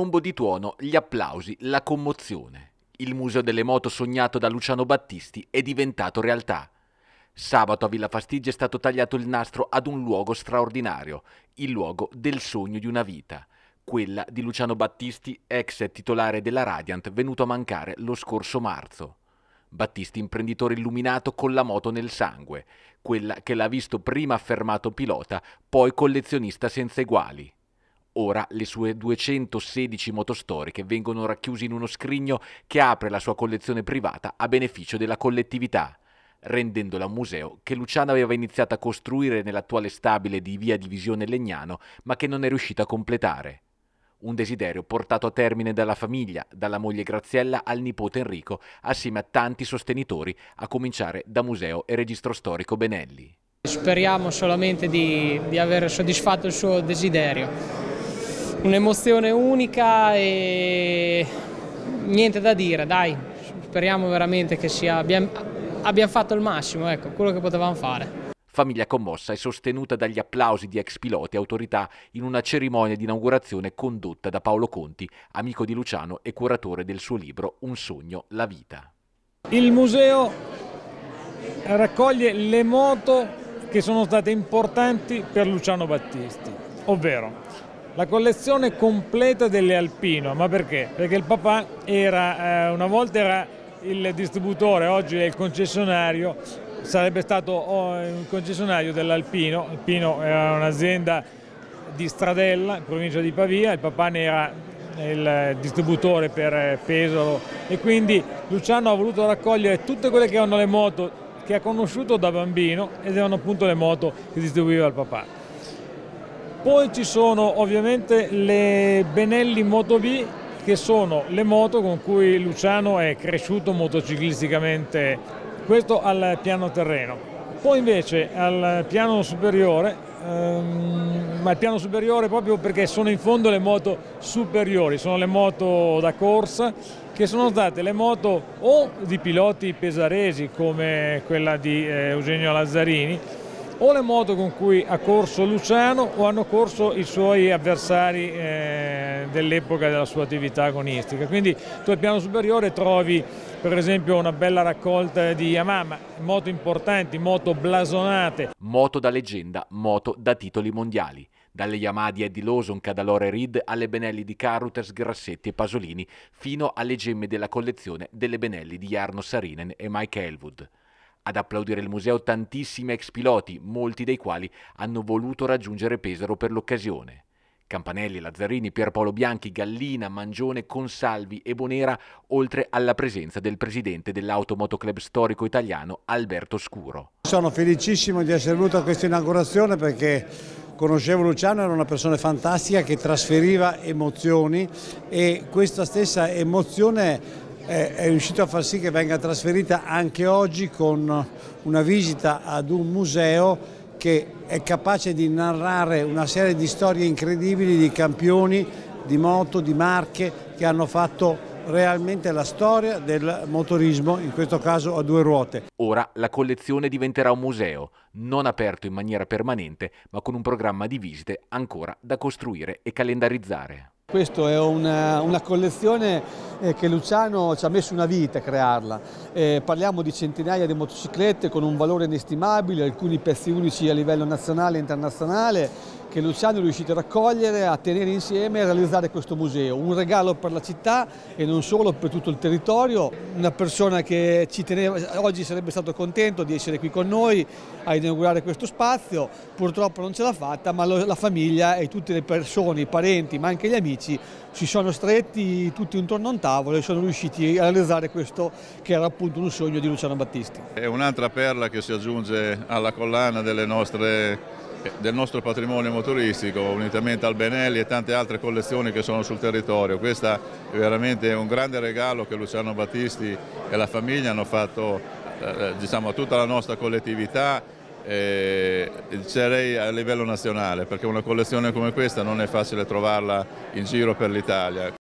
rombo di tuono, gli applausi, la commozione. Il museo delle moto sognato da Luciano Battisti è diventato realtà. Sabato a Villa Fastigia è stato tagliato il nastro ad un luogo straordinario, il luogo del sogno di una vita, quella di Luciano Battisti, ex titolare della Radiant, venuto a mancare lo scorso marzo. Battisti imprenditore illuminato con la moto nel sangue, quella che l'ha visto prima affermato pilota, poi collezionista senza eguali. Ora le sue 216 motostoriche vengono racchiuse in uno scrigno che apre la sua collezione privata a beneficio della collettività, rendendola un museo che Luciano aveva iniziato a costruire nell'attuale stabile di via Divisione Legnano, ma che non è riuscito a completare. Un desiderio portato a termine dalla famiglia, dalla moglie Graziella al nipote Enrico, assieme a tanti sostenitori, a cominciare da Museo e Registro Storico Benelli. Speriamo solamente di, di aver soddisfatto il suo desiderio. Un'emozione unica e niente da dire, dai, speriamo veramente che sia, abbiamo, abbiamo fatto il massimo, ecco, quello che potevamo fare. Famiglia commossa e sostenuta dagli applausi di ex piloti e autorità in una cerimonia di inaugurazione condotta da Paolo Conti, amico di Luciano e curatore del suo libro Un sogno, la vita. Il museo raccoglie le moto che sono state importanti per Luciano Battisti, ovvero la collezione completa delle Alpino, ma perché? Perché il papà era, eh, una volta era il distributore, oggi è il concessionario, sarebbe stato oh, un concessionario dell'Alpino, Alpino era un'azienda di Stradella, in provincia di Pavia, il papà ne era il distributore per eh, Pesaro e quindi Luciano ha voluto raccogliere tutte quelle che erano le moto che ha conosciuto da bambino ed erano appunto le moto che distribuiva il papà. Poi ci sono ovviamente le Benelli Moto B che sono le moto con cui Luciano è cresciuto motociclisticamente, questo al piano terreno. Poi invece al piano superiore, ehm, ma al piano superiore proprio perché sono in fondo le moto superiori, sono le moto da corsa che sono state le moto o di piloti pesaresi come quella di eh, Eugenio Lazzarini o le moto con cui ha corso Luciano o hanno corso i suoi avversari eh, dell'epoca della sua attività agonistica. Quindi tu al piano superiore trovi per esempio una bella raccolta di Yamaha, moto importanti, moto blasonate. Moto da leggenda, moto da titoli mondiali. Dalle Yamaha di Eddie Lawson, Cadalore Reed, alle Benelli di Carruthers, Grassetti e Pasolini, fino alle gemme della collezione delle Benelli di Jarno Sarinen e Mike Elwood. Ad applaudire il museo tantissimi ex piloti, molti dei quali hanno voluto raggiungere Pesaro per l'occasione. Campanelli, Lazzarini, Pierpaolo Bianchi, Gallina, Mangione, Consalvi e Bonera, oltre alla presenza del presidente dell'Automotoclub storico italiano Alberto Scuro. Sono felicissimo di essere venuto a questa inaugurazione perché conoscevo Luciano, era una persona fantastica che trasferiva emozioni e questa stessa emozione è, è riuscito a far sì che venga trasferita anche oggi con una visita ad un museo che è capace di narrare una serie di storie incredibili di campioni di moto, di marche che hanno fatto realmente la storia del motorismo, in questo caso a due ruote. Ora la collezione diventerà un museo, non aperto in maniera permanente, ma con un programma di visite ancora da costruire e calendarizzare. Questa è una, eh, una collezione eh, che Luciano ci ha messo una vita a crearla. Eh, parliamo di centinaia di motociclette con un valore inestimabile, alcuni pezzi unici a livello nazionale e internazionale che Luciano è riuscito a raccogliere, a tenere insieme e a realizzare questo museo. Un regalo per la città e non solo, per tutto il territorio. Una persona che ci teneva, oggi sarebbe stato contento di essere qui con noi a inaugurare questo spazio, purtroppo non ce l'ha fatta, ma la famiglia e tutte le persone, i parenti, ma anche gli amici, si sono stretti tutti intorno a un tavolo e sono riusciti a realizzare questo che era appunto un sogno di Luciano Battisti. È un'altra perla che si aggiunge alla collana delle nostre eh, del nostro patrimonio motoristico, unitamente al Benelli e tante altre collezioni che sono sul territorio. Questo è veramente un grande regalo che Luciano Battisti e la famiglia hanno fatto eh, eh, diciamo, a tutta la nostra collettività eh, direi a livello nazionale perché una collezione come questa non è facile trovarla in giro per l'Italia.